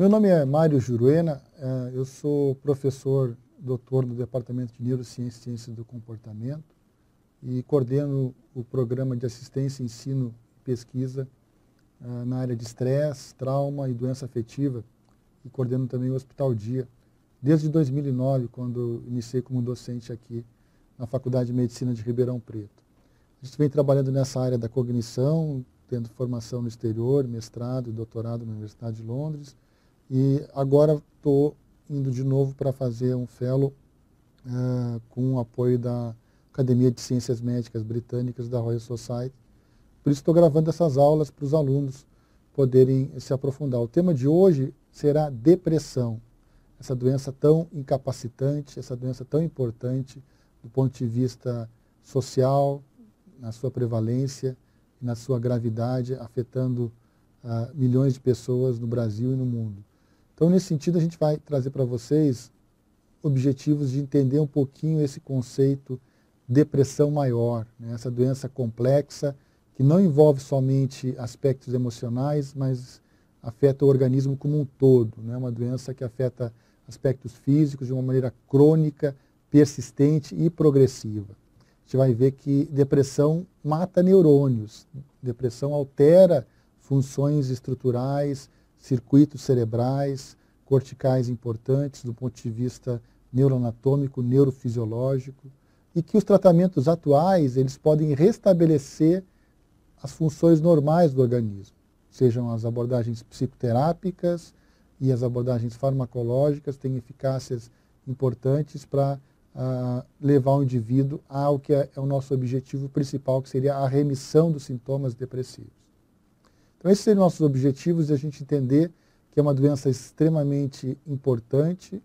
Meu nome é Mário Juruena, é, eu sou professor doutor no Departamento de Neurociência e Ciência do Comportamento e coordeno o programa de assistência, ensino e pesquisa é, na área de estresse, trauma e doença afetiva e coordeno também o Hospital Dia, desde 2009, quando iniciei como docente aqui na Faculdade de Medicina de Ribeirão Preto. A gente vem trabalhando nessa área da cognição, tendo formação no exterior, mestrado e doutorado na Universidade de Londres, e agora estou indo de novo para fazer um fellow é, com o apoio da Academia de Ciências Médicas Britânicas da Royal Society. Por isso estou gravando essas aulas para os alunos poderem se aprofundar. O tema de hoje será depressão, essa doença tão incapacitante, essa doença tão importante do ponto de vista social, na sua prevalência, na sua gravidade, afetando uh, milhões de pessoas no Brasil e no mundo. Então, nesse sentido, a gente vai trazer para vocês objetivos de entender um pouquinho esse conceito depressão maior, né? essa doença complexa que não envolve somente aspectos emocionais, mas afeta o organismo como um todo. É né? uma doença que afeta aspectos físicos de uma maneira crônica, persistente e progressiva. A gente vai ver que depressão mata neurônios, depressão altera funções estruturais, circuitos cerebrais, corticais importantes do ponto de vista neuroanatômico, neurofisiológico, e que os tratamentos atuais eles podem restabelecer as funções normais do organismo, sejam as abordagens psicoterápicas e as abordagens farmacológicas têm eficácias importantes para ah, levar o indivíduo ao que é, é o nosso objetivo principal, que seria a remissão dos sintomas depressivos. Então, esses são nossos objetivos de a gente entender que é uma doença extremamente importante.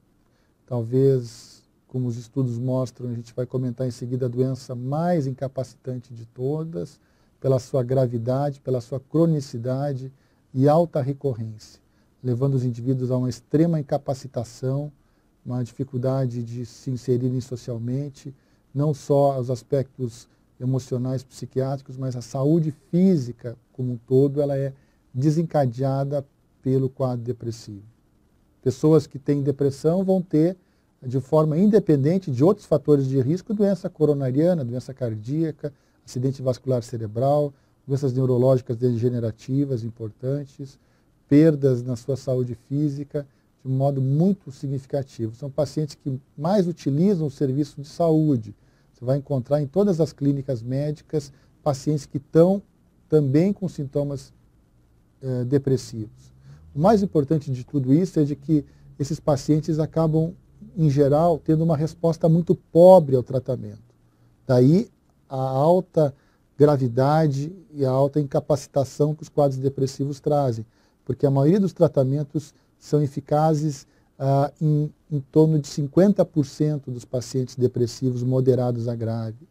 Talvez, como os estudos mostram, a gente vai comentar em seguida a doença mais incapacitante de todas, pela sua gravidade, pela sua cronicidade e alta recorrência, levando os indivíduos a uma extrema incapacitação, uma dificuldade de se inserirem socialmente, não só aos aspectos emocionais, psiquiátricos, mas a saúde física como um todo ela é desencadeada pelo quadro depressivo. Pessoas que têm depressão vão ter, de forma independente de outros fatores de risco, doença coronariana, doença cardíaca, acidente vascular cerebral, doenças neurológicas degenerativas importantes, perdas na sua saúde física, de um modo muito significativo. São pacientes que mais utilizam o serviço de saúde, você vai encontrar em todas as clínicas médicas pacientes que estão também com sintomas eh, depressivos. O mais importante de tudo isso é de que esses pacientes acabam, em geral, tendo uma resposta muito pobre ao tratamento. Daí a alta gravidade e a alta incapacitação que os quadros depressivos trazem, porque a maioria dos tratamentos são eficazes ah, em em torno de 50% dos pacientes depressivos moderados a grave.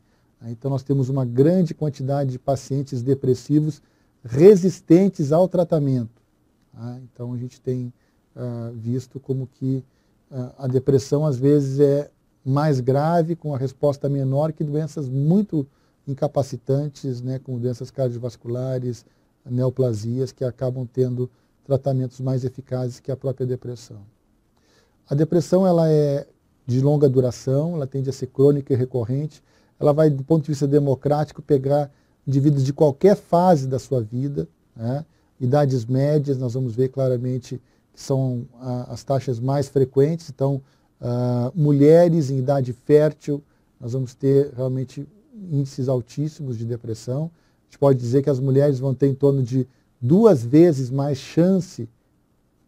Então, nós temos uma grande quantidade de pacientes depressivos resistentes ao tratamento. Tá? Então, a gente tem ah, visto como que ah, a depressão, às vezes, é mais grave, com a resposta menor que doenças muito incapacitantes, né, como doenças cardiovasculares, neoplasias, que acabam tendo tratamentos mais eficazes que a própria depressão. A depressão ela é de longa duração, ela tende a ser crônica e recorrente. Ela vai, do ponto de vista democrático, pegar indivíduos de qualquer fase da sua vida. Né? Idades médias, nós vamos ver claramente que são a, ah, as taxas mais frequentes. Então, uh, mulheres em idade fértil, nós vamos ter realmente índices altíssimos de depressão. A gente pode dizer que as mulheres vão ter em torno de duas vezes mais chance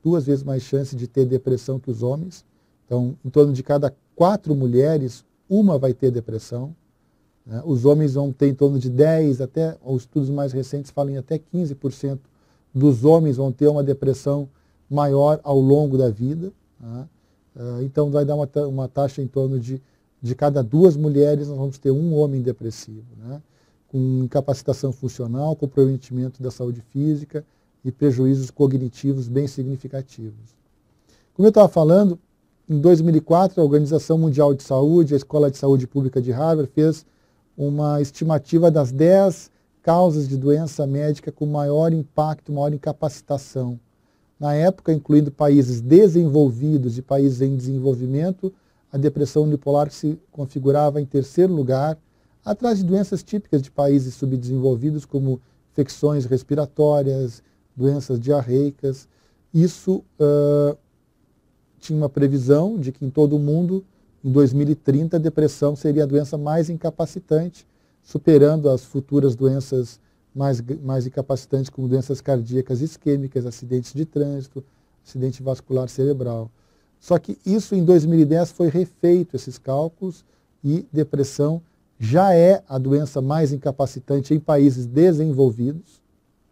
duas vezes mais chance de ter depressão que os homens. Então, em torno de cada quatro mulheres, uma vai ter depressão. Né? Os homens vão ter em torno de 10, até, os estudos mais recentes falam em até 15% dos homens vão ter uma depressão maior ao longo da vida. Né? Ah, então, vai dar uma, uma taxa em torno de, de cada duas mulheres, nós vamos ter um homem depressivo, né? com incapacitação funcional, comprometimento da saúde física, e prejuízos cognitivos bem significativos. Como eu estava falando, em 2004, a Organização Mundial de Saúde, a Escola de Saúde Pública de Harvard, fez uma estimativa das 10 causas de doença médica com maior impacto, maior incapacitação. Na época, incluindo países desenvolvidos e países em desenvolvimento, a depressão unipolar se configurava em terceiro lugar, atrás de doenças típicas de países subdesenvolvidos, como infecções respiratórias, doenças diarreicas. Isso uh, tinha uma previsão de que em todo o mundo, em 2030, a depressão seria a doença mais incapacitante, superando as futuras doenças mais, mais incapacitantes, como doenças cardíacas isquêmicas, acidentes de trânsito, acidente vascular cerebral. Só que isso em 2010 foi refeito, esses cálculos, e depressão já é a doença mais incapacitante em países desenvolvidos,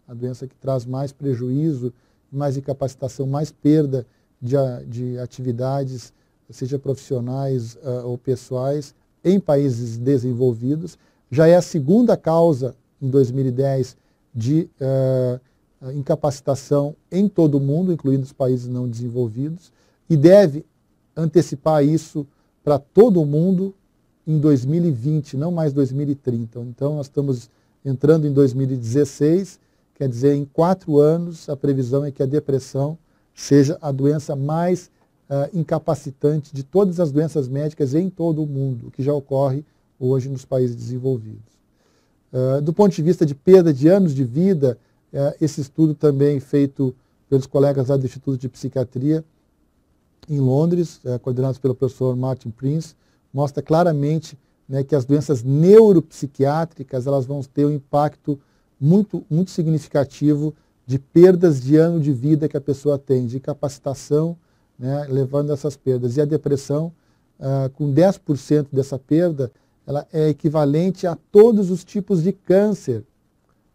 a doença que traz mais prejuízo, mais incapacitação, mais perda de, de atividades, seja profissionais uh, ou pessoais, em países desenvolvidos. Já é a segunda causa, em 2010, de uh, incapacitação em todo o mundo, incluindo os países não desenvolvidos, e deve antecipar isso para todo o mundo em 2020, não mais 2030. Então, nós estamos entrando em 2016 Quer dizer, em quatro anos, a previsão é que a depressão seja a doença mais uh, incapacitante de todas as doenças médicas em todo o mundo, o que já ocorre hoje nos países desenvolvidos. Uh, do ponto de vista de perda de anos de vida, uh, esse estudo também feito pelos colegas lá do Instituto de Psiquiatria em Londres, eh, coordenados pelo professor Martin Prince, mostra claramente né, que as doenças neuropsiquiátricas elas vão ter um impacto muito, muito significativo de perdas de ano de vida que a pessoa tem, de capacitação, né, levando essas perdas. E a depressão, ah, com 10% dessa perda, ela é equivalente a todos os tipos de câncer.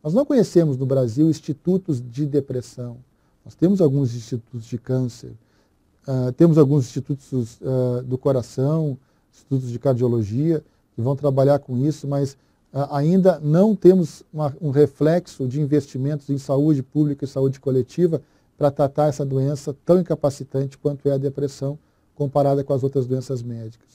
Nós não conhecemos no Brasil institutos de depressão. Nós temos alguns institutos de câncer, ah, temos alguns institutos ah, do coração, institutos de cardiologia, que vão trabalhar com isso, mas ah, ainda não temos uma, um reflexo de investimentos em saúde pública e saúde coletiva para tratar essa doença tão incapacitante quanto é a depressão comparada com as outras doenças médicas.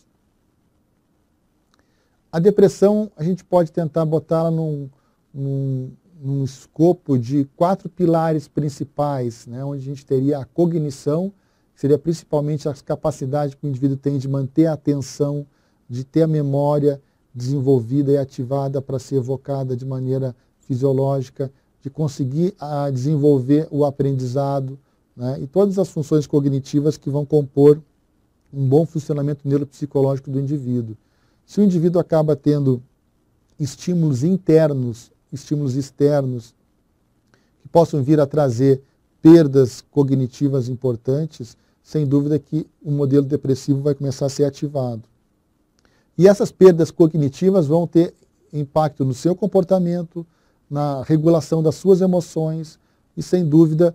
A depressão, a gente pode tentar botá-la num, num, num, escopo de quatro pilares principais, né, onde a gente teria a cognição, que seria principalmente a capacidade que o indivíduo tem de manter a atenção, de ter a memória, desenvolvida e ativada para ser evocada de maneira fisiológica, de conseguir a, ah, desenvolver o aprendizado né, e todas as funções cognitivas que vão compor um bom funcionamento neuropsicológico do indivíduo. Se o indivíduo acaba tendo estímulos internos, estímulos externos, que possam vir a trazer perdas cognitivas importantes, sem dúvida que o modelo depressivo vai começar a ser ativado. E essas perdas cognitivas vão ter impacto no seu comportamento, na regulação das suas emoções e, sem dúvida,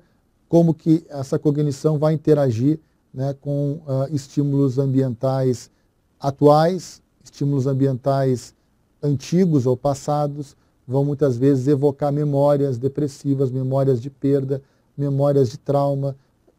como que essa cognição vai interagir né, com uh, estímulos ambientais atuais, estímulos ambientais antigos ou passados, vão muitas vezes evocar memórias depressivas, memórias de perda, memórias de trauma.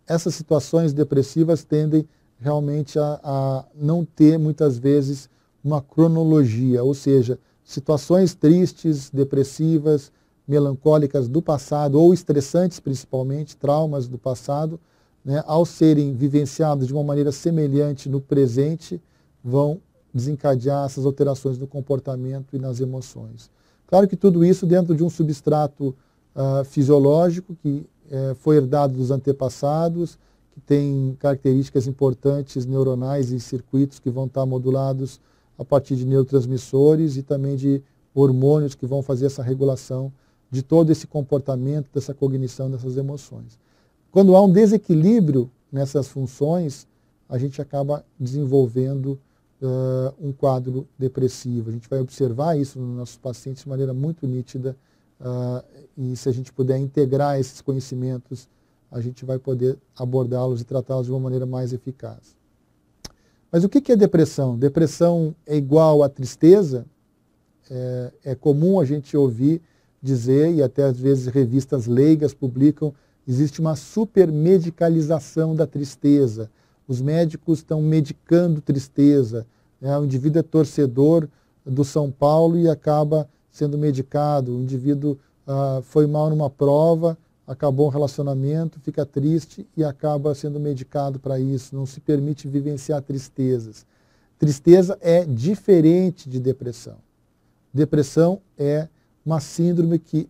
Essas situações depressivas tendem realmente a, a não ter muitas vezes uma cronologia, ou seja, situações tristes, depressivas, melancólicas do passado ou estressantes principalmente, traumas do passado, né, ao serem vivenciados de uma maneira semelhante no presente, vão desencadear essas alterações no comportamento e nas emoções. Claro que tudo isso dentro de um substrato uh, fisiológico que eh, foi herdado dos antepassados, que tem características importantes neuronais e circuitos que vão estar modulados a partir de neurotransmissores e também de hormônios que vão fazer essa regulação de todo esse comportamento, dessa cognição, dessas emoções. Quando há um desequilíbrio nessas funções, a gente acaba desenvolvendo uh, um quadro depressivo. A gente vai observar isso nos nossos pacientes de maneira muito nítida uh, e se a gente puder integrar esses conhecimentos, a gente vai poder abordá-los e tratá-los de uma maneira mais eficaz. Mas o que é depressão? Depressão é igual à tristeza? É, é, comum a gente ouvir dizer, e até às vezes revistas leigas publicam, existe uma supermedicalização da tristeza. Os médicos estão medicando tristeza. Né? O indivíduo é torcedor do São Paulo e acaba sendo medicado. O indivíduo ah, foi mal numa prova, acabou um relacionamento, fica triste e acaba sendo medicado para isso, não se permite vivenciar tristezas. Tristeza é diferente de depressão. Depressão é uma síndrome que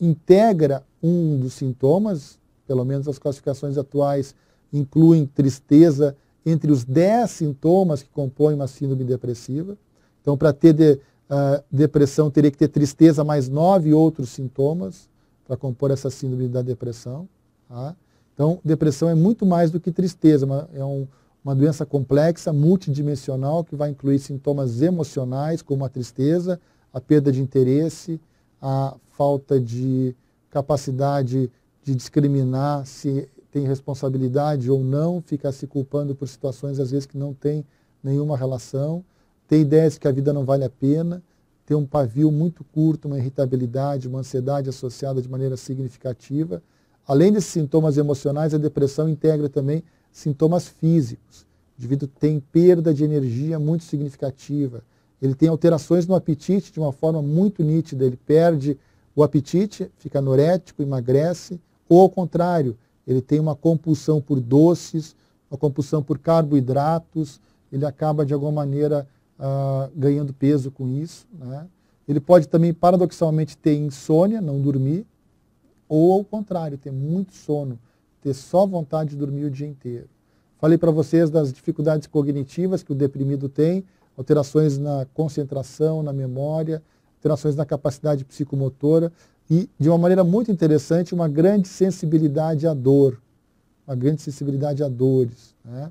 integra um dos sintomas, pelo menos as classificações atuais incluem tristeza entre os 10 sintomas que compõem uma síndrome depressiva. Então, para ter de, uh, depressão, teria que ter tristeza mais nove outros sintomas para compor essa síndrome da depressão. Tá? Então, depressão é muito mais do que tristeza, é um, uma doença complexa, multidimensional, que vai incluir sintomas emocionais, como a tristeza, a perda de interesse, a falta de capacidade de discriminar se tem responsabilidade ou não, ficar se culpando por situações às vezes que não tem nenhuma relação, ter ideias que a vida não vale a pena, ter um pavio muito curto, uma irritabilidade, uma ansiedade associada de maneira significativa. Além desses sintomas emocionais, a depressão integra também sintomas físicos. O indivíduo tem perda de energia muito significativa. Ele tem alterações no apetite de uma forma muito nítida. Ele perde o apetite, fica anorético, emagrece, ou ao contrário, ele tem uma compulsão por doces, uma compulsão por carboidratos, ele acaba de alguma maneira uh, ganhando peso com isso. Né? Ele pode também, paradoxalmente, ter insônia, não dormir, ou ao contrário, ter muito sono, ter só vontade de dormir o dia inteiro. Falei para vocês das dificuldades cognitivas que o deprimido tem, alterações na concentração, na memória, alterações na capacidade psicomotora e, de uma maneira muito interessante, uma grande sensibilidade à dor, uma grande sensibilidade a dores. Né?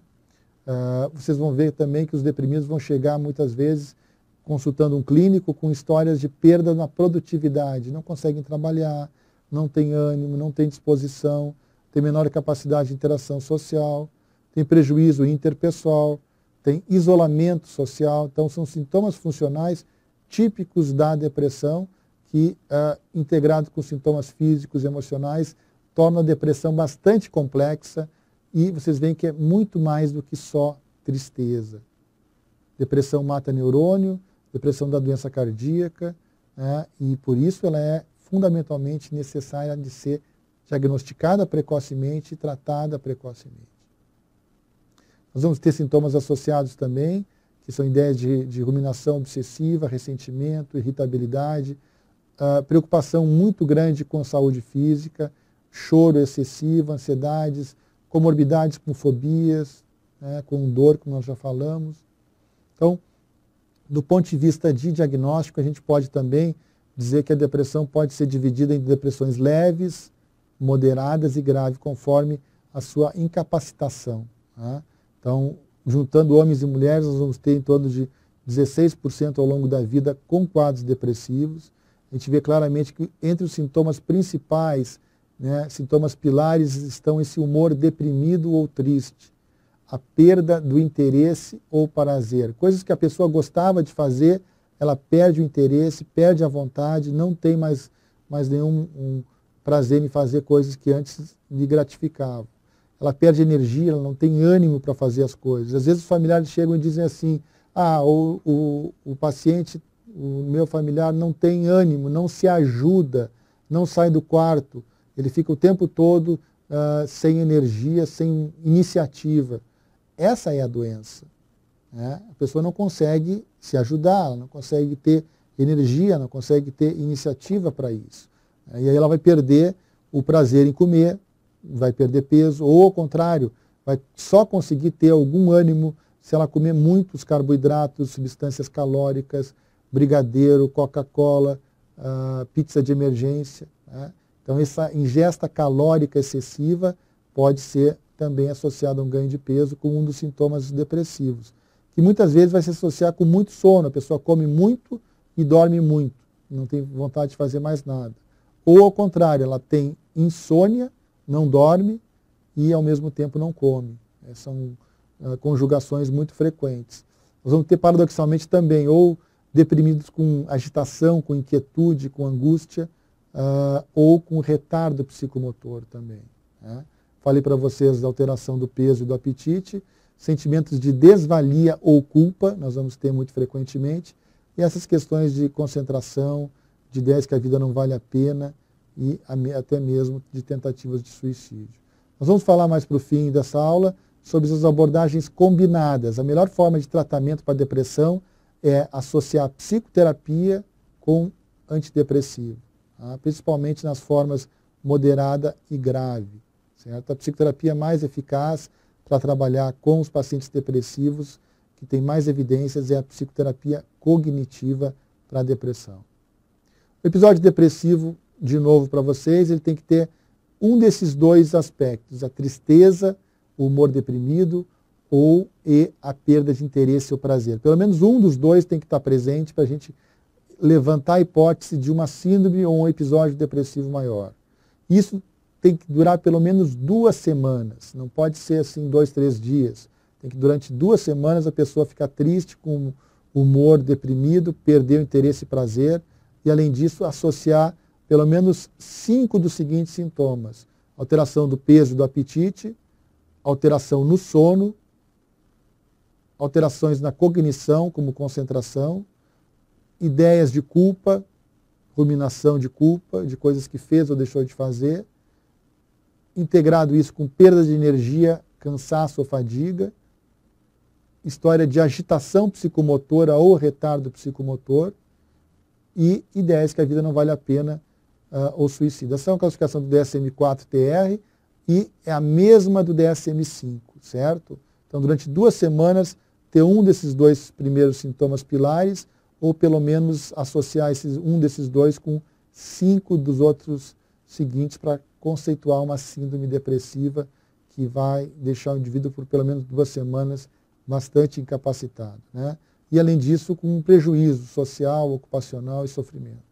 Ah, vocês vão ver também que os deprimidos vão chegar muitas vezes consultando um clínico com histórias de perda na produtividade, não conseguem trabalhar, não têm ânimo, não têm disposição, têm menor capacidade de interação social, têm prejuízo interpessoal, têm isolamento social. Então, são sintomas funcionais típicos da depressão que, uh, integrado com sintomas físicos e emocionais, torna a depressão bastante complexa e vocês veem que é muito mais do que só tristeza. Depressão mata neurônio, depressão da doença cardíaca, né? e por isso ela é fundamentalmente necessária de ser diagnosticada precocemente e tratada precocemente. Nós vamos ter sintomas associados também, que são ideias de, de ruminação obsessiva, ressentimento, irritabilidade, uh, preocupação muito grande com saúde física, choro excessivo, ansiedades, comorbidades com fobias, né, com dor, como nós já falamos. Então, do ponto de vista de diagnóstico, a gente pode também dizer que a depressão pode ser dividida em depressões leves, moderadas e graves, conforme a sua incapacitação. Tá? Então, juntando homens e mulheres, nós vamos ter em torno de 16% ao longo da vida com quadros depressivos. A gente vê claramente que entre os sintomas principais né? Sintomas pilares estão esse humor deprimido ou triste, a perda do interesse ou prazer. Coisas que a pessoa gostava de fazer, ela perde o interesse, perde a vontade, não tem mais, mais nenhum um prazer em fazer coisas que antes lhe gratificavam. Ela perde energia, ela não tem ânimo para fazer as coisas. Às vezes os familiares chegam e dizem assim, ah, o, o, o paciente, o meu familiar não tem ânimo, não se ajuda, não sai do quarto, ele fica o tempo todo uh, sem energia, sem iniciativa. Essa é a doença. Né? A pessoa não consegue se ajudar, ela não consegue ter energia, não consegue ter iniciativa para isso. Né? E aí ela vai perder o prazer em comer, vai perder peso, ou ao contrário, vai só conseguir ter algum ânimo se ela comer muitos carboidratos, substâncias calóricas, brigadeiro, Coca-Cola, uh, pizza de emergência. Né? Então, essa ingesta calórica excessiva pode ser também associada a um ganho de peso como um dos sintomas depressivos, que muitas vezes vai se associar com muito sono. A pessoa come muito e dorme muito, não tem vontade de fazer mais nada. Ou, ao contrário, ela tem insônia, não dorme e, ao mesmo tempo, não come. É, são uh, conjugações muito frequentes. Nós vamos ter, paradoxalmente, também, ou deprimidos com agitação, com inquietude, com angústia, uh, ou com retardo psicomotor também. Né? Falei para vocês da alteração do peso e do apetite, sentimentos de desvalia ou culpa, nós vamos ter muito frequentemente, e essas questões de concentração, de ideias que a vida não vale a pena e até mesmo de tentativas de suicídio. Nós vamos falar mais para o fim dessa aula sobre as abordagens combinadas. A melhor forma de tratamento para depressão é associar psicoterapia com antidepressivo. Tá? principalmente nas formas moderada e grave. Certo? A psicoterapia mais eficaz para trabalhar com os pacientes depressivos, que tem mais evidências, é a psicoterapia cognitiva para a depressão. O episódio depressivo, de novo para vocês, ele tem que ter um desses dois aspectos, a tristeza, o humor deprimido ou e a perda de interesse ou prazer. Pelo menos um dos dois tem que estar presente para a gente levantar a hipótese de uma síndrome ou um episódio depressivo maior. Isso tem que durar pelo menos duas semanas, não pode ser assim dois, três dias. Tem que durante duas semanas a pessoa ficar triste, com humor deprimido, perder o interesse e prazer, e além disso associar pelo menos cinco dos seguintes sintomas. Alteração do peso e do apetite, alteração no sono, alterações na cognição, como concentração, ideias de culpa, ruminação de culpa, de coisas que fez ou deixou de fazer, integrado isso com perda de energia, cansaço ou fadiga, história de agitação psicomotora ou retardo psicomotor e ideias que a vida não vale a pena uh, ou suicida. Essa é uma classificação do DSM-4-TR e é a mesma do DSM-5, certo? Então, durante duas semanas, ter um desses dois primeiros sintomas pilares ou pelo menos associar esses, um desses dois com cinco dos outros seguintes para conceituar uma síndrome depressiva que vai deixar o indivíduo por pelo menos duas semanas bastante incapacitado. Né? E, além disso, com um prejuízo social, ocupacional e sofrimento.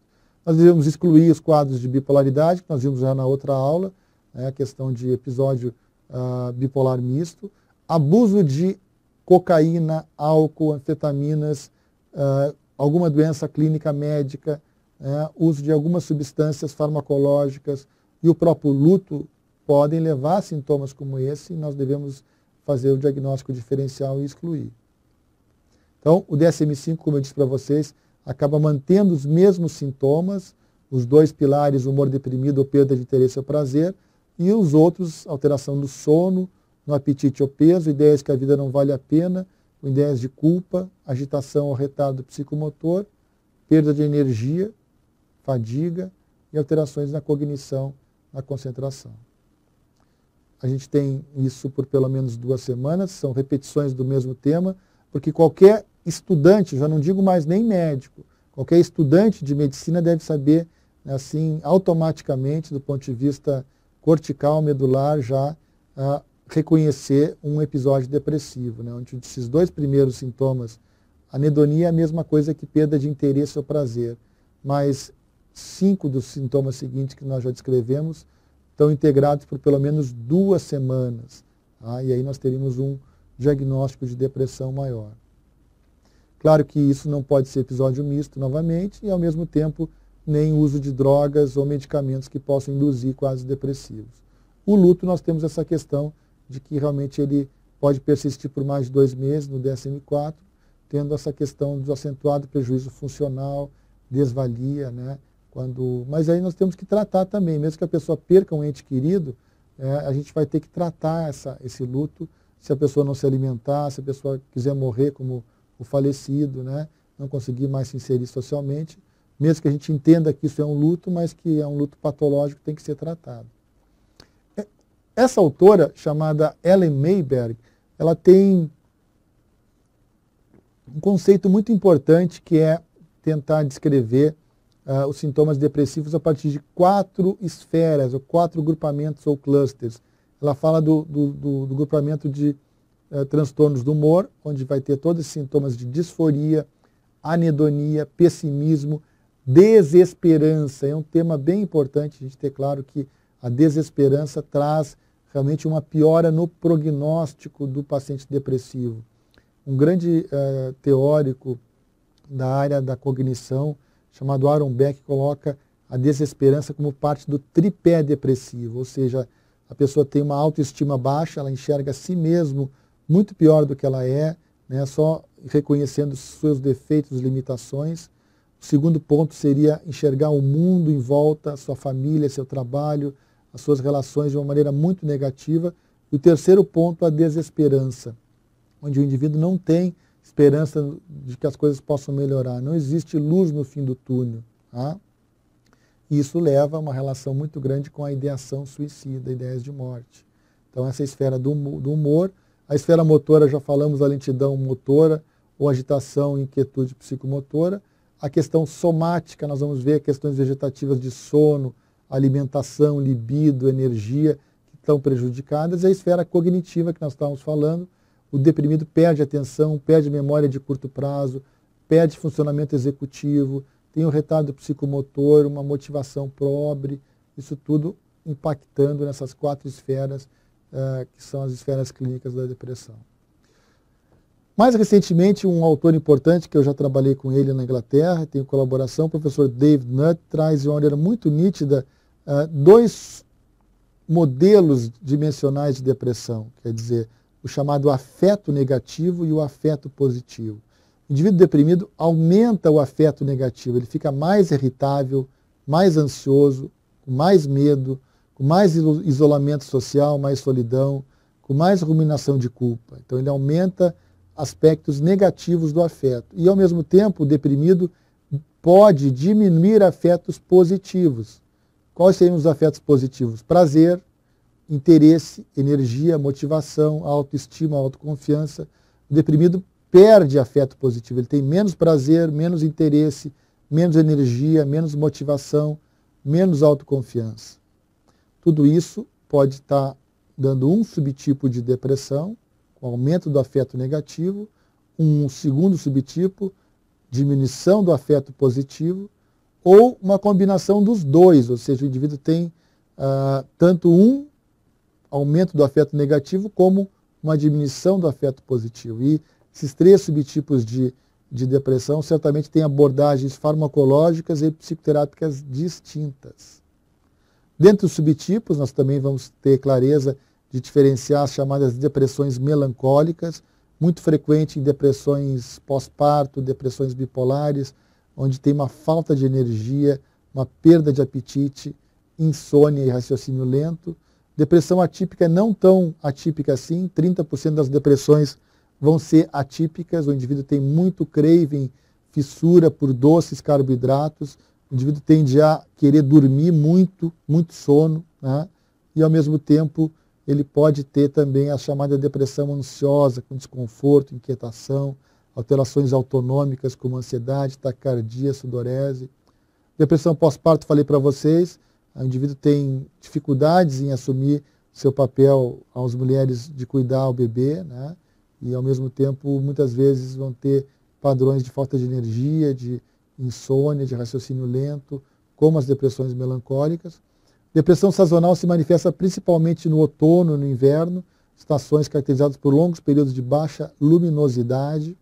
Nós devemos excluir os quadros de bipolaridade, que nós vimos já na outra aula, né? a questão de episódio uh, bipolar misto, abuso de cocaína, álcool, anfetaminas, uh, alguma doença clínica médica, né, uso de algumas substâncias farmacológicas e o próprio luto podem levar a sintomas como esse e nós devemos fazer o diagnóstico diferencial e excluir. Então, o DSM-5, como eu disse para vocês, acaba mantendo os mesmos sintomas, os dois pilares, humor deprimido ou perda de interesse ou prazer, e os outros, alteração do sono, no apetite ou peso, ideias que a vida não vale a pena, com ideias de culpa, agitação ou retardo psicomotor, perda de energia, fadiga e alterações na cognição, na concentração. A gente tem isso por pelo menos duas semanas, são repetições do mesmo tema, porque qualquer estudante, já não digo mais nem médico, qualquer estudante de medicina deve saber, né, assim, automaticamente, do ponto de vista cortical, medular, já ah, reconhecer um episódio depressivo, né? onde esses dois primeiros sintomas, anedonia é a mesma coisa que perda de interesse ou prazer, mas cinco dos sintomas seguintes que nós já descrevemos estão integrados por pelo menos duas semanas. Tá? E aí nós teríamos um diagnóstico de depressão maior. Claro que isso não pode ser episódio misto novamente e, ao mesmo tempo, nem uso de drogas ou medicamentos que possam induzir quase depressivos. O luto, nós temos essa questão de que realmente ele pode persistir por mais de dois meses no DSM-4, tendo essa questão do acentuado prejuízo funcional, desvalia, né? Quando, mas aí nós temos que tratar também, mesmo que a pessoa perca um ente querido, é, a gente vai ter que tratar essa, esse luto, se a pessoa não se alimentar, se a pessoa quiser morrer como o falecido, né? não conseguir mais se inserir socialmente, mesmo que a gente entenda que isso é um luto, mas que é um luto patológico, tem que ser tratado. Essa autora, chamada Ellen Mayberg, ela tem um conceito muito importante que é tentar descrever uh, os sintomas depressivos a partir de quatro esferas, ou quatro grupamentos ou clusters. Ela fala do, do, do, do grupamento de uh, transtornos do humor, onde vai ter todos os sintomas de disforia, anedonia, pessimismo, desesperança. É um tema bem importante a gente ter claro que a desesperança traz realmente uma piora no prognóstico do paciente depressivo. Um grande eh, teórico da área da cognição, chamado Aaron Beck, coloca a desesperança como parte do tripé depressivo, ou seja, a pessoa tem uma autoestima baixa, ela enxerga a si mesmo muito pior do que ela é, né, só reconhecendo seus defeitos, limitações. O segundo ponto seria enxergar o mundo em volta, sua família, seu trabalho, as suas relações de uma maneira muito negativa. E o terceiro ponto, a desesperança, onde o indivíduo não tem esperança de que as coisas possam melhorar. Não existe luz no fim do túnel. Tá? E isso leva a uma relação muito grande com a ideação suicida, ideias de morte. Então, essa esfera do, do humor, a esfera motora, já falamos a lentidão motora, ou agitação, inquietude psicomotora. A questão somática, nós vamos ver questões vegetativas de sono, alimentação, libido, energia, que estão prejudicadas, e a esfera cognitiva que nós estávamos falando, o deprimido perde atenção, perde memória de curto prazo, perde funcionamento executivo, tem um retardo psicomotor, uma motivação pobre, isso tudo impactando nessas quatro esferas, uh, que são as esferas clínicas da depressão. Mais recentemente, um autor importante, que eu já trabalhei com ele na Inglaterra, tenho colaboração, o professor David Nutt, traz de uma maneira muito nítida ah, dois modelos dimensionais de depressão, quer dizer, o chamado afeto negativo e o afeto positivo. O indivíduo deprimido aumenta o afeto negativo, ele fica mais irritável, mais ansioso, com mais medo, com mais isolamento social, mais solidão, com mais ruminação de culpa. Então ele aumenta aspectos negativos do afeto. E ao mesmo tempo, o deprimido pode diminuir afetos positivos. Quais seriam os afetos positivos? Prazer, interesse, energia, motivação, autoestima, autoconfiança. O deprimido perde afeto positivo, ele tem menos prazer, menos interesse, menos energia, menos motivação, menos autoconfiança. Tudo isso pode estar dando um subtipo de depressão, com aumento do afeto negativo, um segundo subtipo, diminuição do afeto positivo ou uma combinação dos dois, ou seja, o indivíduo tem ah, tanto um aumento do afeto negativo como uma diminuição do afeto positivo. E esses três subtipos de, de depressão certamente têm abordagens farmacológicas e psicoterápicas distintas. Dentre os subtipos, nós também vamos ter clareza de diferenciar as chamadas depressões melancólicas, muito frequente em depressões pós-parto, depressões bipolares, onde tem uma falta de energia, uma perda de apetite, insônia e raciocínio lento. Depressão atípica é não tão atípica assim, 30% das depressões vão ser atípicas, o indivíduo tem muito craving, fissura por doces, carboidratos, o indivíduo tende a querer dormir muito, muito sono, né? e ao mesmo tempo ele pode ter também a chamada depressão ansiosa, com desconforto, inquietação, alterações autonômicas como ansiedade, taquicardia, sudorese. Depressão pós-parto, falei para vocês, o indivíduo tem dificuldades em assumir seu papel às mulheres de cuidar ao bebê, né? e ao mesmo tempo muitas vezes vão ter padrões de falta de energia, de insônia, de raciocínio lento, como as depressões melancólicas. Depressão sazonal se manifesta principalmente no outono e no inverno, estações caracterizadas por longos períodos de baixa luminosidade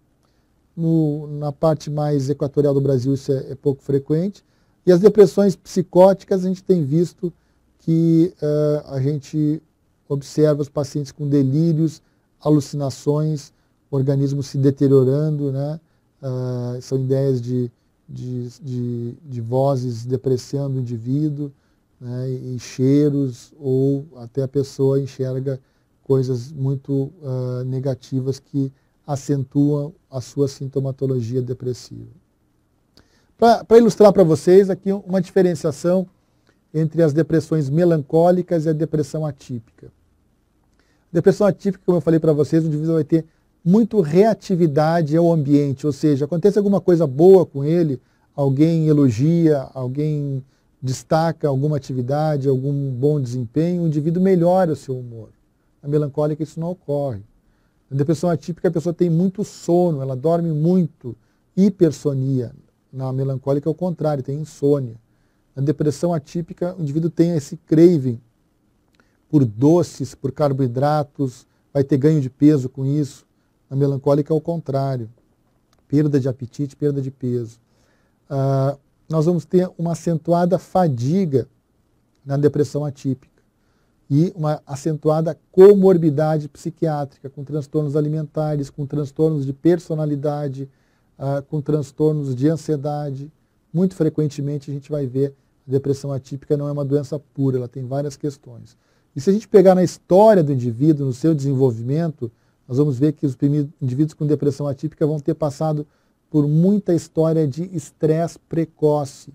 no, na parte mais equatorial do Brasil isso é, é, pouco frequente. E as depressões psicóticas a gente tem visto que uh, a gente observa os pacientes com delírios, alucinações, o organismo se deteriorando, né? Uh, são ideias de, de, de, de, vozes depreciando o indivíduo, né? e, e cheiros, ou até a pessoa enxerga coisas muito uh, negativas que acentuam a sua sintomatologia depressiva. Para ilustrar para vocês aqui uma diferenciação entre as depressões melancólicas e a depressão atípica. Depressão atípica, como eu falei para vocês, o indivíduo vai ter muito reatividade ao ambiente, ou seja, acontece alguma coisa boa com ele, alguém elogia, alguém destaca alguma atividade, algum bom desempenho, o indivíduo melhora o seu humor. Na melancólica isso não ocorre depressão atípica, a pessoa tem muito sono, ela dorme muito. Hipersonia. Na melancólica é o contrário, tem insônia. Na depressão atípica, o indivíduo tem esse craving por doces, por carboidratos, vai ter ganho de peso com isso. Na melancólica é o contrário, perda de apetite, perda de peso. Ah, nós vamos ter uma acentuada fadiga na depressão atípica e uma acentuada comorbidade psiquiátrica, com transtornos alimentares, com transtornos de personalidade, ah, com transtornos de ansiedade. Muito frequentemente a gente vai ver a depressão atípica não é uma doença pura, ela tem várias questões. E se a gente pegar na história do indivíduo, no seu desenvolvimento, nós vamos ver que os indivíduos com depressão atípica vão ter passado por muita história de estresse precoce,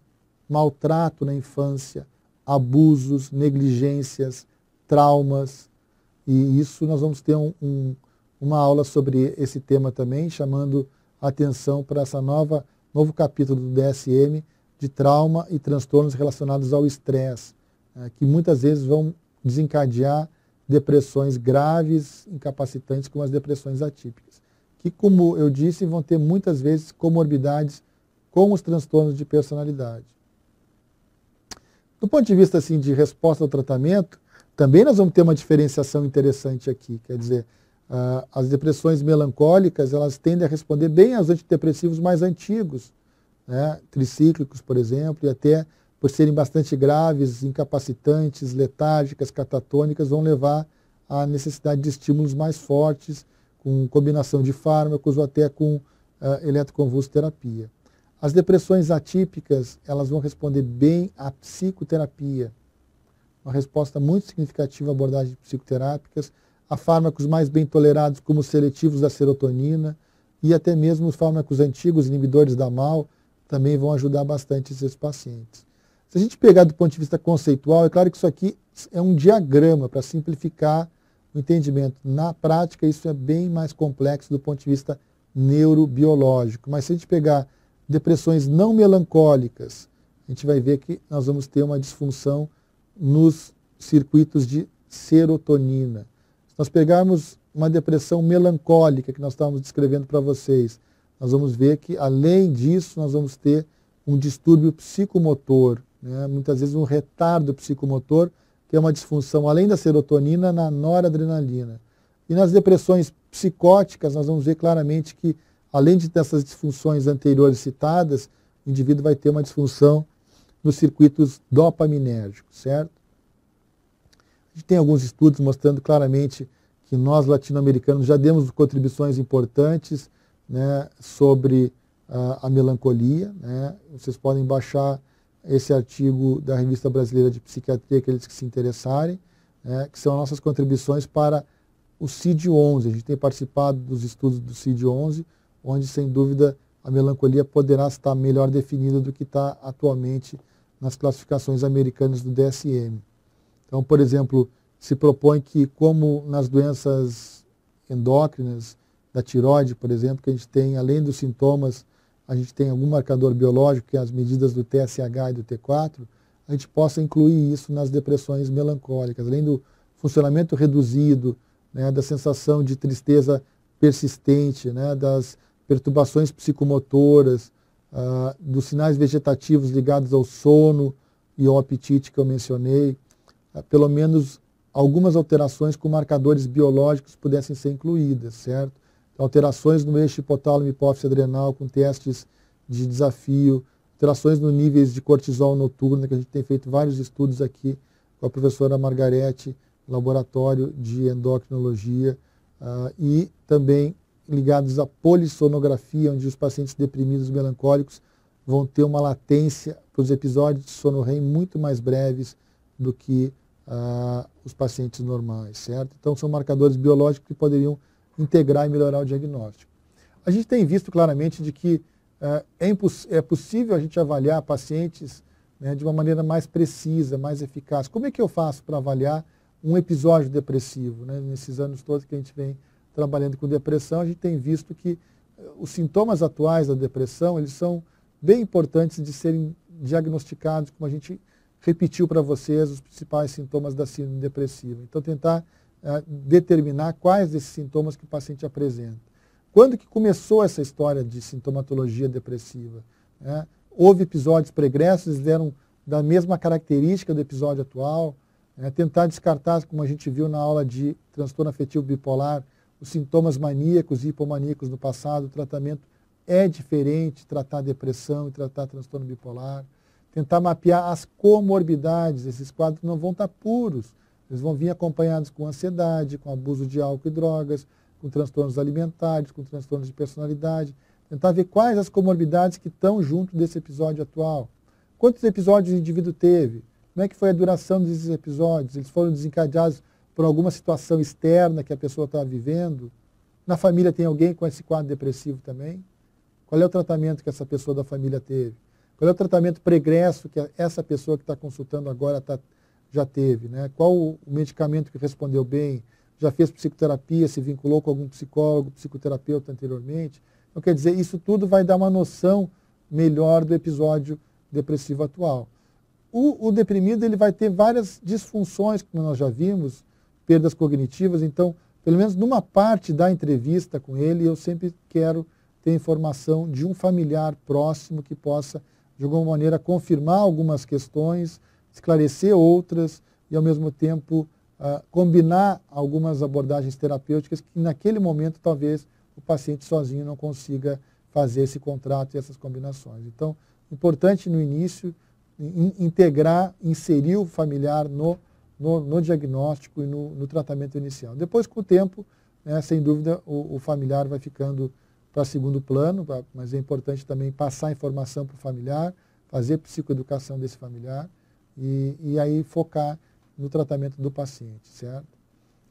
maltrato na infância, abusos, negligências, traumas. E isso nós vamos ter um, um, uma aula sobre esse tema também, chamando atenção para essa nova novo capítulo do DSM de trauma e transtornos relacionados ao estresse, é, que muitas vezes vão desencadear depressões graves, incapacitantes, como as depressões atípicas, que, como eu disse, vão ter muitas vezes comorbidades com os transtornos de personalidade. Do ponto de vista assim, de resposta ao tratamento, também nós vamos ter uma diferenciação interessante aqui. Quer dizer, uh, as depressões melancólicas, elas tendem a responder bem aos antidepressivos mais antigos, né? tricíclicos, por exemplo, e até por serem bastante graves, incapacitantes, letárgicas, catatônicas, vão levar à necessidade de estímulos mais fortes, com combinação de fármacos ou até com uh, eletroconvulsoterapia. As depressões atípicas, elas vão responder bem à psicoterapia, uma resposta muito significativa à abordagem psicoterápicas, a fármacos mais bem tolerados como seletivos da serotonina e até mesmo os fármacos antigos, inibidores da MAL, também vão ajudar bastante esses pacientes. Se a gente pegar do ponto de vista conceitual, é claro que isso aqui é um diagrama para simplificar o entendimento. Na prática, isso é bem mais complexo do ponto de vista neurobiológico. Mas se a gente pegar depressões não melancólicas, a gente vai ver que nós vamos ter uma disfunção nos circuitos de serotonina. Se nós pegarmos uma depressão melancólica que nós estávamos descrevendo para vocês, nós vamos ver que, além disso, nós vamos ter um distúrbio psicomotor, né? muitas vezes um retardo psicomotor, que é uma disfunção, além da serotonina, na noradrenalina. E nas depressões psicóticas, nós vamos ver claramente que, além dessas disfunções anteriores citadas, o indivíduo vai ter uma disfunção nos circuitos dopaminérgicos, certo? A gente tem alguns estudos mostrando claramente que nós latino-americanos já demos contribuições importantes né, sobre uh, a melancolia. Né? Vocês podem baixar esse artigo da Revista Brasileira de Psiquiatria, aqueles que se interessarem, né, que são nossas contribuições para o CID-11. A gente tem participado dos estudos do CID-11, onde, sem dúvida, a melancolia poderá estar melhor definida do que está atualmente nas classificações americanas do DSM. Então, por exemplo, se propõe que, como nas doenças endócrinas da tiroide, por exemplo, que a gente tem, além dos sintomas, a gente tem algum marcador biológico, que é as medidas do TSH e do T4, a gente possa incluir isso nas depressões melancólicas, além do funcionamento reduzido, né, da sensação de tristeza persistente, né, das perturbações psicomotoras, uh, dos sinais vegetativos ligados ao sono e ao apetite que eu mencionei, uh, pelo menos algumas alterações com marcadores biológicos pudessem ser incluídas, certo? Então, alterações no eixo hipotálamo hipófise adrenal com testes de desafio, alterações nos níveis de cortisol noturno, que a gente tem feito vários estudos aqui com a professora Margarete, laboratório de endocrinologia, uh, e também ligados à polissonografia, onde os pacientes deprimidos melancólicos vão ter uma latência para os episódios de sono REM muito mais breves do que ah, os pacientes normais, certo? Então são marcadores biológicos que poderiam integrar e melhorar o diagnóstico. A gente tem visto claramente de que ah, é, é, possível a gente avaliar pacientes né, de uma maneira mais precisa, mais eficaz. Como é que eu faço para avaliar um episódio depressivo, né, nesses anos todos que a gente vem trabalhando com depressão, a gente tem visto que eh, os sintomas atuais da depressão, eles são bem importantes de serem diagnosticados, como a gente repetiu para vocês os principais sintomas da síndrome depressiva. Então, tentar eh, determinar quais desses sintomas que o paciente apresenta. Quando que começou essa história de sintomatologia depressiva? Né? Houve episódios pregressos, eles deram da mesma característica do episódio atual. Né? Tentar descartar, como a gente viu na aula de transtorno afetivo bipolar, os sintomas maníacos e hipomaníacos no passado, o tratamento é diferente, tratar depressão e tratar transtorno bipolar, tentar mapear as comorbidades, esses quadros não vão estar puros, eles vão vir acompanhados com ansiedade, com abuso de álcool e drogas, com transtornos alimentares, com transtornos de personalidade, tentar ver quais as comorbidades que estão junto desse episódio atual. Quantos episódios o indivíduo teve? Como é que foi a duração desses episódios? Eles foram desencadeados por alguma situação externa que a pessoa está vivendo? Na família tem alguém com esse quadro depressivo também? Qual é o tratamento que essa pessoa da família teve? Qual é o tratamento pregresso que essa pessoa que está consultando agora tá, já teve? Né? Qual o medicamento que respondeu bem? Já fez psicoterapia, se vinculou com algum psicólogo, psicoterapeuta anteriormente? Então, quer dizer, isso tudo vai dar uma noção melhor do episódio depressivo atual. O, o deprimido ele vai ter várias disfunções, como nós já vimos, perdas cognitivas. Então, pelo menos numa parte da entrevista com ele, eu sempre quero ter informação de um familiar próximo que possa, de alguma maneira, confirmar algumas questões, esclarecer outras e, ao mesmo tempo, uh, combinar algumas abordagens terapêuticas que, naquele momento, talvez o paciente sozinho não consiga fazer esse contrato e essas combinações. Então, importante no início in integrar, inserir o familiar no no, no diagnóstico e no, no, tratamento inicial. Depois, com o tempo, né, sem dúvida, o, o, familiar vai ficando para segundo plano, pra, mas é importante também passar a informação para o familiar, fazer psicoeducação desse familiar e, e aí focar no tratamento do paciente, certo?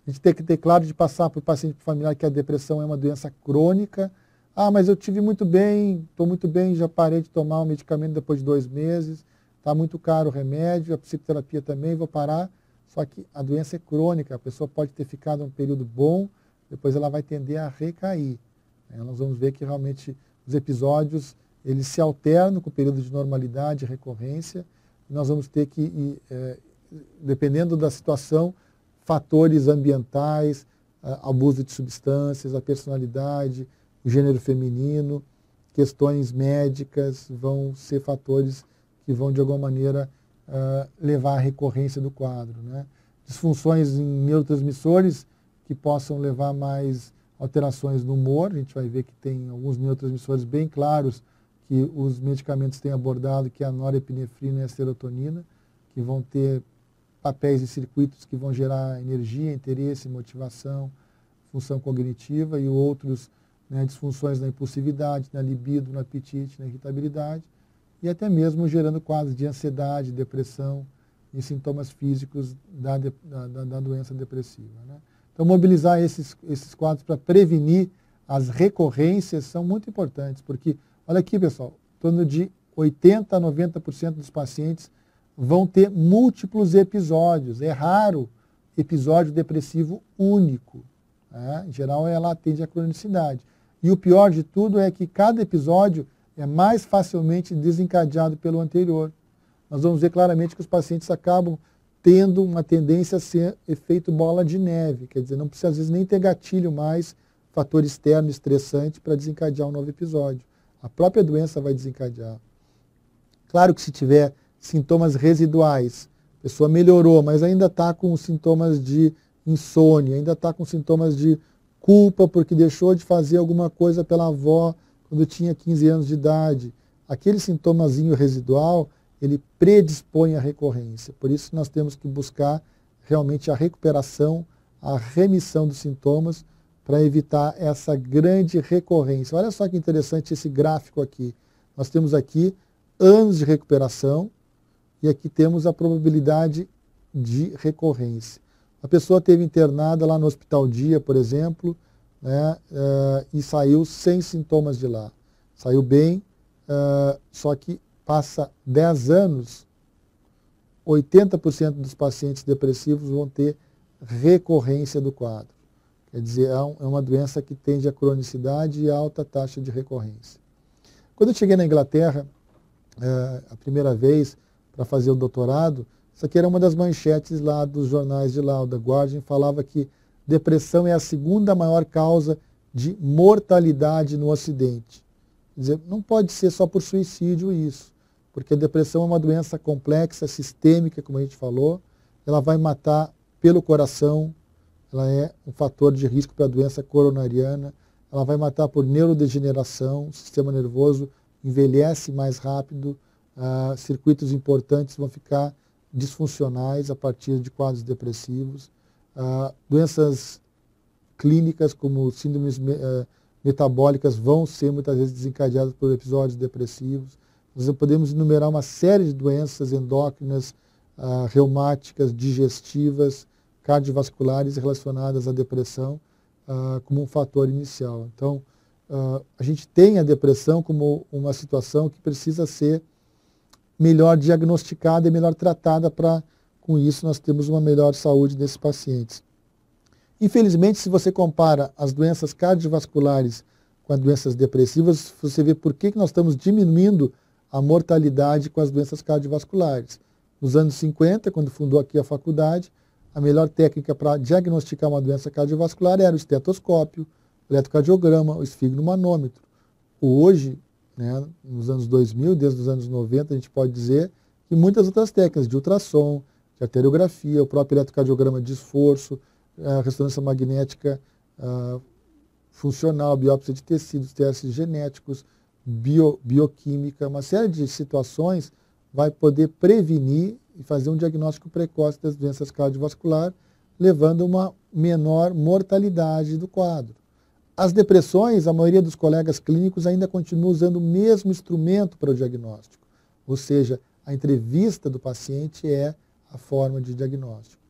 A gente tem que ter claro de passar para o paciente para o familiar que a depressão é uma doença crônica. Ah, mas eu tive muito bem, estou muito bem, já parei de tomar o medicamento depois de dois meses, está muito caro o remédio, a psicoterapia também, vou parar. Só que a doença é crônica, a pessoa pode ter ficado um período bom, depois ela vai tender a recair. É, nós vamos ver que realmente os episódios eles se alternam com o período de normalidade e recorrência. nós vamos ter que, é, dependendo da situação, fatores ambientais, abuso de substâncias, a personalidade, o gênero feminino, questões médicas vão ser fatores que vão, de alguma maneira, uh, levar à recorrência do quadro. Né? Disfunções em neurotransmissores que possam levar mais alterações no humor. A gente vai ver que tem alguns neurotransmissores bem claros que os medicamentos têm abordado, que é a norepinefrina e a serotonina, que vão ter papéis e circuitos que vão gerar energia, interesse, motivação, função cognitiva e outros né, disfunções na impulsividade, na libido, no apetite, na irritabilidade e até mesmo gerando quadros de ansiedade, depressão e sintomas físicos da, da, da doença depressiva. Né? Então, mobilizar esses, esses quadros para prevenir as recorrências são muito importantes, porque, olha aqui, pessoal, em torno de 80% a 90% dos pacientes vão ter múltiplos episódios. É raro episódio depressivo único. Né? Em geral, ela atende à cronicidade. E o pior de tudo é que cada episódio é mais facilmente desencadeado pelo anterior. Nós vamos ver claramente que os pacientes acabam tendo uma tendência a ser efeito bola de neve, quer dizer, não precisa às vezes nem ter gatilho mais, fator externo estressante para desencadear um novo episódio. A própria doença vai desencadear. Claro que se tiver sintomas residuais, a pessoa melhorou, mas ainda está com sintomas de insônia, ainda está com sintomas de culpa porque deixou de fazer alguma coisa pela avó, quando tinha 15 anos de idade, aquele sintomazinho residual, ele predispõe à recorrência. Por isso nós temos que buscar realmente a recuperação, a remissão dos sintomas para evitar essa grande recorrência. Olha só que interessante esse gráfico aqui. Nós temos aqui anos de recuperação e aqui temos a probabilidade de recorrência. A pessoa teve internada lá no hospital dia, por exemplo, né, uh, e saiu sem sintomas de lá. Saiu bem, uh, só que passa 10 anos, 80% dos pacientes depressivos vão ter recorrência do quadro. Quer dizer, é, é uma doença que tende à cronicidade e alta taxa de recorrência. Quando eu cheguei na Inglaterra, uh, a primeira vez, para fazer o doutorado, isso aqui era uma das manchetes lá dos jornais de lá, o The Guardian falava que depressão é a segunda maior causa de mortalidade no Ocidente. Quer dizer, não pode ser só por suicídio isso, porque a depressão é uma doença complexa, sistêmica, como a gente falou, ela vai matar pelo coração, ela é um fator de risco para a doença coronariana, ela vai matar por neurodegeneração, o sistema nervoso envelhece mais rápido, uh, circuitos importantes vão ficar disfuncionais a partir de quadros depressivos doenças clínicas como síndromes eh, metabólicas vão ser muitas vezes desencadeadas por episódios depressivos. Nós podemos enumerar uma série de doenças endócrinas, ah, reumáticas, digestivas, cardiovasculares relacionadas à depressão ah, como um fator inicial. Então, ah, a gente tem a depressão como uma situação que precisa ser melhor diagnosticada e melhor tratada para com isso nós temos uma melhor saúde desses pacientes. Infelizmente, se você compara as doenças cardiovasculares com as doenças depressivas, você vê por que, que nós estamos diminuindo a mortalidade com as doenças cardiovasculares. Nos anos 50, quando fundou aqui a faculdade, a melhor técnica para diagnosticar uma doença cardiovascular era o estetoscópio, o eletrocardiograma, o esfigmomanômetro. Hoje, né, nos anos 2000, desde os anos 90, a gente pode dizer que muitas outras técnicas de ultrassom, de arteriografia, o próprio eletrocardiograma de esforço, a ressonância magnética a ah, funcional, biópsia de tecidos, testes genéticos, bio, bioquímica, uma série de situações vai poder prevenir e fazer um diagnóstico precoce das doenças cardiovasculares, levando a uma menor mortalidade do quadro. As depressões, a maioria dos colegas clínicos ainda continua usando o mesmo instrumento para o diagnóstico, ou seja, a entrevista do paciente é a forma de diagnóstico.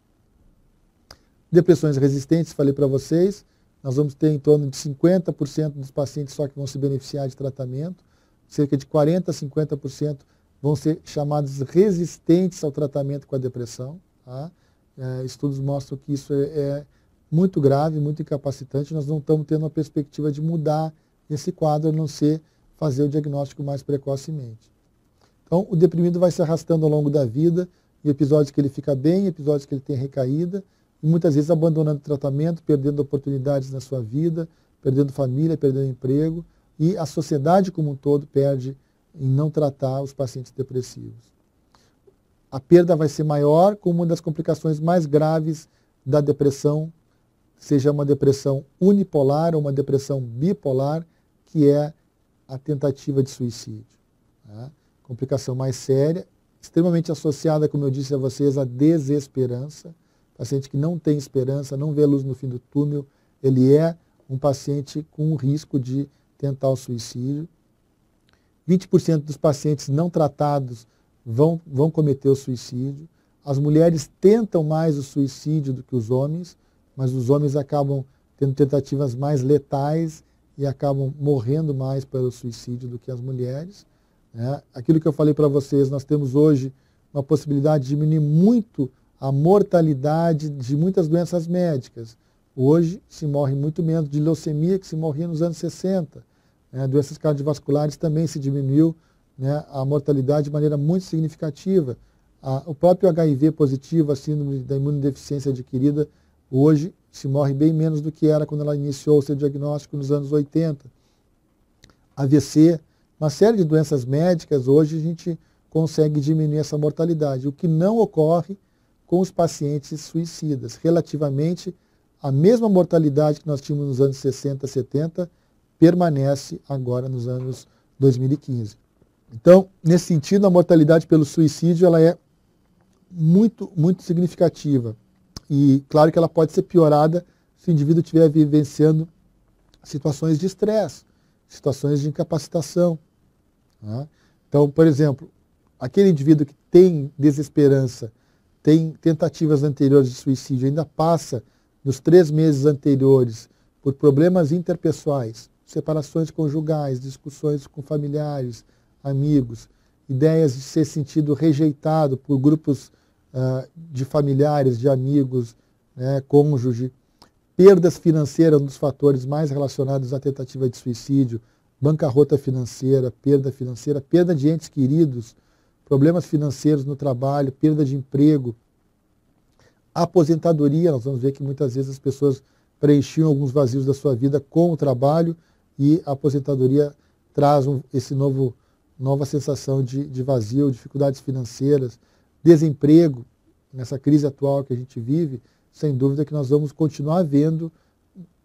Depressões resistentes, falei para vocês, nós vamos ter em torno de 50% dos pacientes só que vão se beneficiar de tratamento, cerca de 40% a 50% vão ser chamados resistentes ao tratamento com a depressão. Tá? É, estudos mostram que isso é, é muito grave, muito incapacitante, nós não estamos tendo a perspectiva de mudar esse quadro, a não ser fazer o diagnóstico mais precocemente. Então, o deprimido vai se arrastando ao longo da vida, em episódios que ele fica bem, em episódios que ele tem recaída, e muitas vezes abandonando o tratamento, perdendo oportunidades na sua vida, perdendo família, perdendo emprego, e a sociedade como um todo perde em não tratar os pacientes depressivos. A perda vai ser maior com uma das complicações mais graves da depressão, seja uma depressão unipolar ou uma depressão bipolar, que é a tentativa de suicídio. Né? Complicação mais séria extremamente associada, como eu disse a vocês, à desesperança. Paciente que não tem esperança, não vê luz no fim do túnel, ele é um paciente com risco de tentar o suicídio. 20% dos pacientes não tratados vão, vão cometer o suicídio. As mulheres tentam mais o suicídio do que os homens, mas os homens acabam tendo tentativas mais letais e acabam morrendo mais pelo suicídio do que as mulheres. Né? Aquilo que eu falei para vocês, nós temos hoje uma possibilidade de diminuir muito a mortalidade de muitas doenças médicas. Hoje se morre muito menos de leucemia que se morria nos anos 60. Né? Doenças cardiovasculares também se diminuiu né? a mortalidade de maneira muito significativa. A, o próprio HIV positivo, a síndrome da imunodeficiência adquirida, hoje se morre bem menos do que era quando ela iniciou o seu diagnóstico nos anos 80. AVC, uma série de doenças médicas, hoje a gente consegue diminuir essa mortalidade, o que não ocorre com os pacientes suicidas. Relativamente à mesma mortalidade que nós tínhamos nos anos 60, 70, permanece agora nos anos 2015. Então, nesse sentido, a mortalidade pelo suicídio ela é muito, muito significativa. E claro que ela pode ser piorada se o indivíduo estiver vivenciando situações de estresse, situações de incapacitação, né? Então, por exemplo, aquele indivíduo que tem desesperança, tem tentativas anteriores de suicídio, ainda passa nos três meses anteriores por problemas interpessoais, separações conjugais, discussões com familiares, amigos, ideias de ser sentido rejeitado por grupos uh, de familiares, de amigos, né, cônjuge, perdas financeiras, um dos fatores mais relacionados à tentativa de suicídio, bancarrota financeira, perda financeira, perda de entes queridos, problemas financeiros no trabalho, perda de emprego, aposentadoria. Nós vamos ver que muitas vezes as pessoas preenchiam alguns vazios da sua vida com o trabalho e a aposentadoria traz um, esse novo nova sensação de, de vazio, dificuldades financeiras, desemprego, nessa crise atual que a gente vive, sem dúvida que nós vamos continuar vendo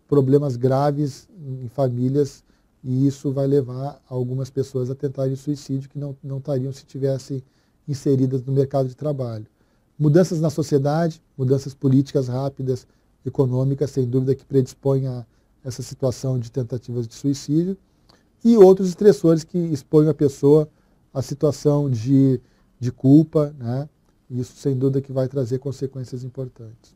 problemas graves em famílias e isso vai levar algumas pessoas a tentarem suicídio que não, não estariam se tivessem inseridas no mercado de trabalho. Mudanças na sociedade, mudanças políticas rápidas, econômicas, sem dúvida, que predispõem a essa situação de tentativas de suicídio. E outros estressores que expõem a pessoa à situação de, de culpa, né? Isso, sem dúvida, que vai trazer consequências importantes.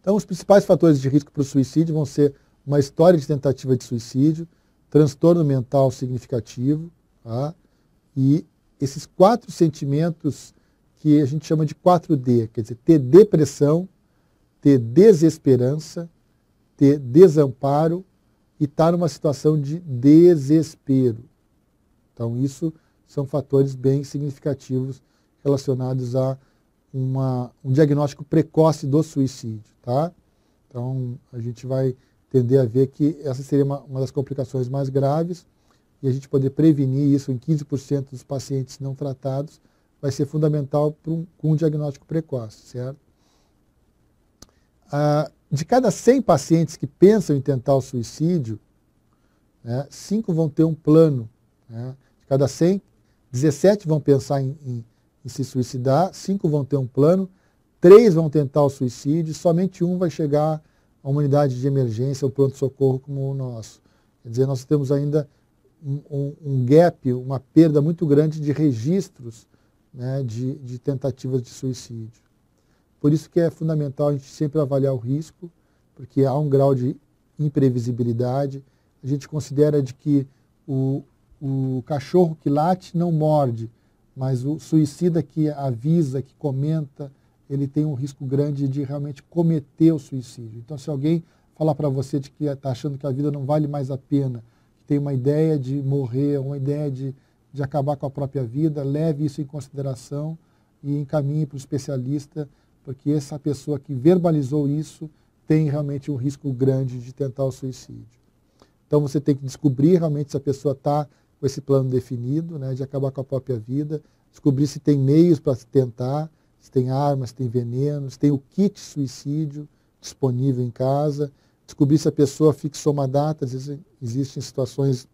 Então, os principais fatores de risco para o suicídio vão ser uma história de tentativa de suicídio, transtorno mental significativo, tá? e esses quatro sentimentos que a gente chama de 4D, quer dizer, ter depressão, ter desesperança, ter desamparo e estar tá numa situação de desespero. Então, isso são fatores bem significativos relacionados a uma, um diagnóstico precoce do suicídio, tá? Então, a gente vai tender a ver que essa seria uma, uma das complicações mais graves e a gente poder prevenir isso em 15% dos pacientes não tratados vai ser fundamental para um, um diagnóstico precoce, certo? Ah, de cada 100 pacientes que pensam em tentar o suicídio, né, 5 vão ter um plano. Né? De cada 100, 17 vão pensar em, em, em se suicidar, 5 vão ter um plano, 3 vão tentar o suicídio, somente um vai chegar a uma unidade de emergência, o pronto-socorro como o nosso. Quer dizer, nós temos ainda um, um gap, uma perda muito grande de registros né, de, de tentativas de suicídio. Por isso que é fundamental a gente sempre avaliar o risco, porque há um grau de imprevisibilidade. A gente considera de que o, o cachorro que late não morde, mas o suicida que avisa, que comenta, ele tem um risco grande de realmente cometer o suicídio. Então, se alguém falar para você de que está achando que a vida não vale mais a pena, que tem uma ideia de morrer, uma ideia de, de acabar com a própria vida, leve isso em consideração e encaminhe para o especialista, porque essa pessoa que verbalizou isso tem realmente um risco grande de tentar o suicídio. Então, você tem que descobrir realmente se a pessoa está com esse plano definido, né, de acabar com a própria vida, descobrir se tem meios para tentar, se tem armas, se tem veneno, se tem o kit suicídio disponível em casa, descobrir se a pessoa fixou uma data, às vezes existem situações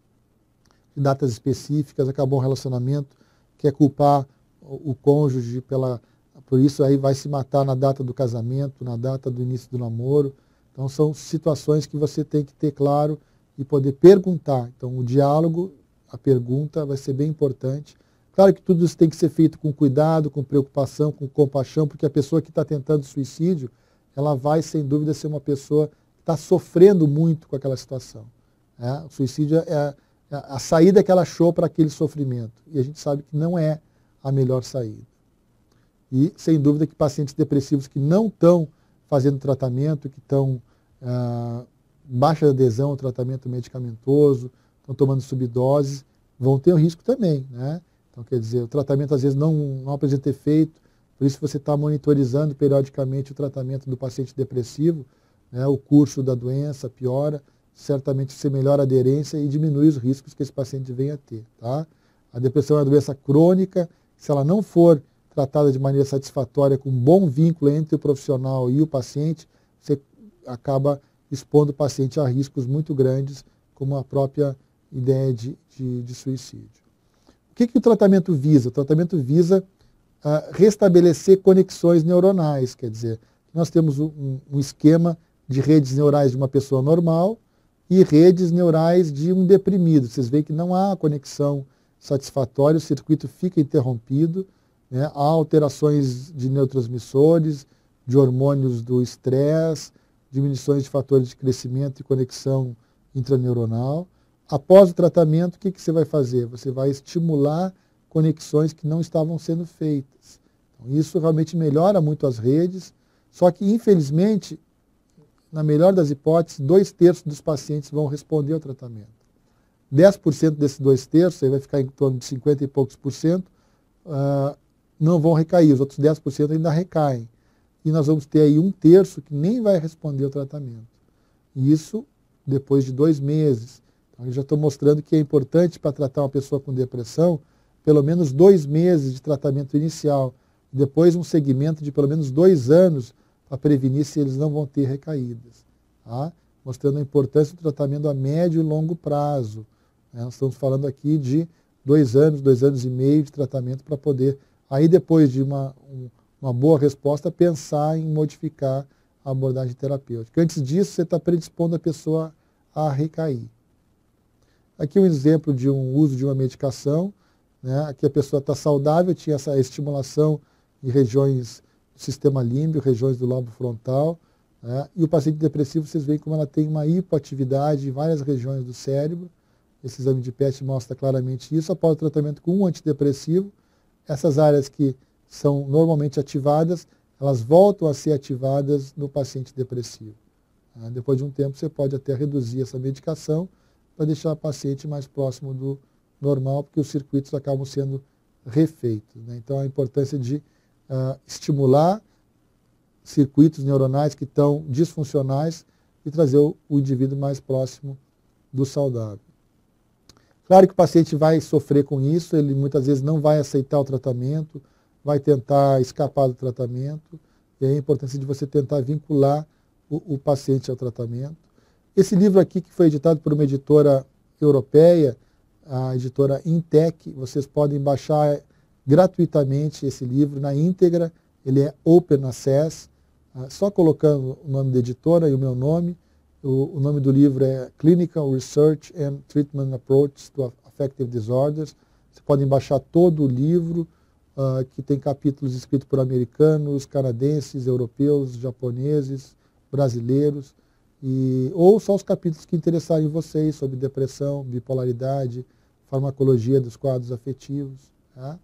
de datas específicas, acabou um relacionamento, quer culpar o cônjuge pela, por isso, aí vai se matar na data do casamento, na data do início do namoro. Então são situações que você tem que ter claro e poder perguntar. Então o diálogo, a pergunta vai ser bem importante Claro que tudo isso tem que ser feito com cuidado, com preocupação, com compaixão, porque a pessoa que está tentando suicídio, ela vai, sem dúvida, ser uma pessoa que está sofrendo muito com aquela situação. Né? O suicídio é a, é a saída que ela achou para aquele sofrimento. E a gente sabe que não é a melhor saída. E, sem dúvida, que pacientes depressivos que não estão fazendo tratamento, que estão ah, baixa adesão ao tratamento medicamentoso, estão tomando subdoses, vão ter um risco também. Né? Então, quer dizer, o tratamento às vezes não, não apresenta efeito, por isso você está monitorizando periodicamente o tratamento do paciente depressivo, né, o curso da doença piora, certamente você melhora a aderência e diminui os riscos que esse paciente venha a ter. Tá? A depressão é uma doença crônica, se ela não for tratada de maneira satisfatória, com um bom vínculo entre o profissional e o paciente, você acaba expondo o paciente a riscos muito grandes, como a própria ideia de, de, de suicídio. O que, que o tratamento visa? O tratamento visa ah, restabelecer conexões neuronais, quer dizer, nós temos um, um esquema de redes neurais de uma pessoa normal e redes neurais de um deprimido. Vocês veem que não há conexão satisfatória, o circuito fica interrompido, né? há alterações de neurotransmissores, de hormônios do estresse, diminuições de fatores de crescimento e conexão intraneuronal. Após o tratamento, o que, que você vai fazer? Você vai estimular conexões que não estavam sendo feitas. Então, isso realmente melhora muito as redes, só que, infelizmente, na melhor das hipóteses, dois terços dos pacientes vão responder ao tratamento. 10% desses dois terços, aí vai ficar em torno de 50 e poucos por cento, uh, não vão recair, os outros 10% ainda recaem. E nós vamos ter aí um terço que nem vai responder ao tratamento. isso depois de dois meses. Eu já estou mostrando que é importante para tratar uma pessoa com depressão pelo menos dois meses de tratamento inicial, depois um segmento de pelo menos dois anos para prevenir se eles não vão ter recaídas. Tá? Mostrando a importância do tratamento a médio e longo prazo. Né? Nós estamos falando aqui de dois anos, dois anos e meio de tratamento para poder, aí depois de uma, uma boa resposta, pensar em modificar a abordagem terapêutica. Antes disso, você está predispondo a pessoa a recair. Aqui um exemplo de um uso de uma medicação, né? aqui a pessoa está saudável, tinha essa estimulação em regiões do sistema límbio, regiões do lobo frontal, né? e o paciente depressivo, vocês veem como ela tem uma hipoatividade em várias regiões do cérebro, esse exame de PET mostra claramente isso, após o tratamento com um antidepressivo, essas áreas que são normalmente ativadas, elas voltam a ser ativadas no paciente depressivo. Né? Depois de um tempo, você pode até reduzir essa medicação, para deixar o paciente mais próximo do normal, porque os circuitos acabam sendo refeitos. Né? Então, a importância de uh, estimular circuitos neuronais que estão disfuncionais e trazer o, o indivíduo mais próximo do saudável. Claro que o paciente vai sofrer com isso, ele muitas vezes não vai aceitar o tratamento, vai tentar escapar do tratamento, e aí a importância de você tentar vincular o, o paciente ao tratamento. Esse livro aqui, que foi editado por uma editora europeia, a editora Intec, vocês podem baixar gratuitamente esse livro na íntegra, ele é open access, ah, só colocando o nome da editora e o meu nome. O, nome do livro é Clinical Research and Treatment Approaches to Affective Disorders. Vocês podem baixar todo o livro, ah, que tem capítulos escritos por americanos, canadenses, europeus, japoneses, brasileiros. E, ou só os capítulos que interessarem vocês sobre depressão, bipolaridade, farmacologia dos quadros afetivos, tá?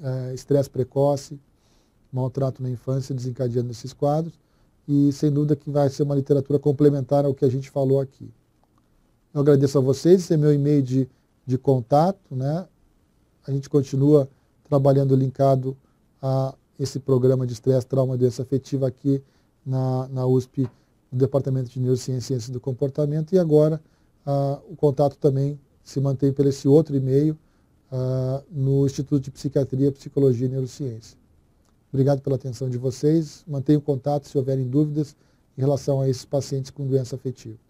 é, estresse precoce, maltrato na infância desencadeando esses quadros. E sem dúvida que vai ser uma literatura complementar ao que a gente falou aqui. Eu agradeço a vocês, esse é meu e-mail de, de contato. Né? A gente continua trabalhando linkado a esse programa de estresse, trauma e doença afetiva aqui na, na USP do Departamento de Neurociência e Ciência do Comportamento e agora ah, o contato também se mantém por esse outro e-mail ah, no Instituto de Psiquiatria, Psicologia e Neurociência. Obrigado pela atenção de vocês. Mantenha o contato se houverem dúvidas em relação a esses pacientes com doença afetiva.